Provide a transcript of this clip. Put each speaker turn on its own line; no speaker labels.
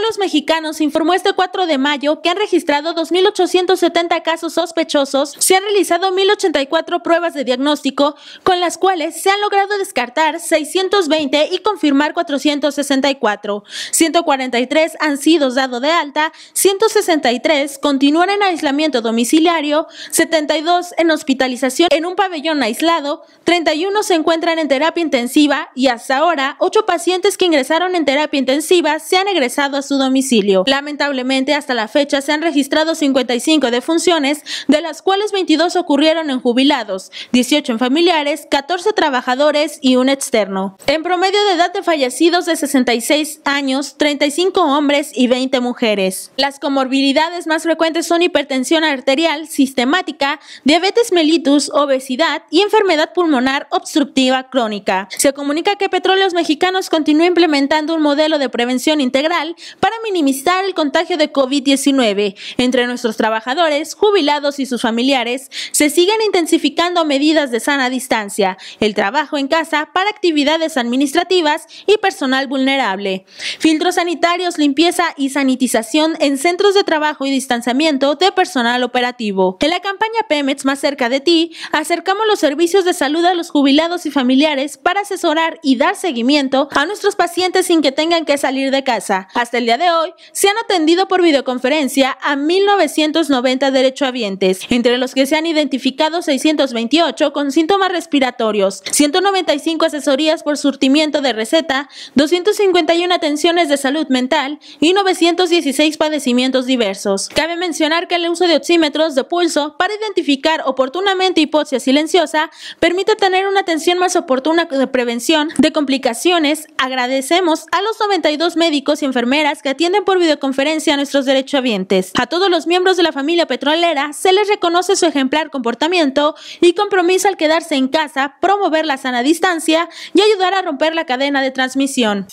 los Mexicanos informó este 4 de mayo que han registrado 2.870 casos sospechosos, se han realizado 1.084 pruebas de diagnóstico, con las cuales se han logrado descartar 620 y confirmar 464. 143 han sido dado de alta, 163 continúan en aislamiento domiciliario, 72 en hospitalización en un pabellón aislado, 31 se encuentran en terapia intensiva y hasta ahora 8 pacientes que ingresaron en terapia intensiva se han egresado a su domicilio. Lamentablemente, hasta la fecha se han registrado 55 defunciones, de las cuales 22 ocurrieron en jubilados, 18 en familiares, 14 trabajadores y un externo. En promedio de edad de fallecidos de 66 años, 35 hombres y 20 mujeres. Las comorbilidades más frecuentes son hipertensión arterial sistemática, diabetes mellitus, obesidad y enfermedad pulmonar obstructiva crónica. Se comunica que Petróleos Mexicanos continúa implementando un modelo de prevención integral para minimizar el contagio de COVID-19. Entre nuestros trabajadores, jubilados y sus familiares, se siguen intensificando medidas de sana distancia, el trabajo en casa para actividades administrativas y personal vulnerable, filtros sanitarios, limpieza y sanitización en centros de trabajo y distanciamiento de personal operativo. En la campaña Pemex Más cerca de ti, acercamos los servicios de salud a los jubilados y familiares para asesorar y dar seguimiento a nuestros pacientes sin que tengan que salir de casa. Hasta el el día de hoy, se han atendido por videoconferencia a 1.990 derechohabientes, entre los que se han identificado 628 con síntomas respiratorios, 195 asesorías por surtimiento de receta, 251 atenciones de salud mental y 916 padecimientos diversos. Cabe mencionar que el uso de oxímetros de pulso para identificar oportunamente hipoxia silenciosa permite tener una atención más oportuna de prevención de complicaciones. Agradecemos a los 92 médicos y enfermeras que atienden por videoconferencia a nuestros derechohabientes. A todos los miembros de la familia petrolera se les reconoce su ejemplar comportamiento y compromiso al quedarse en casa, promover la sana distancia y ayudar a romper la cadena de transmisión.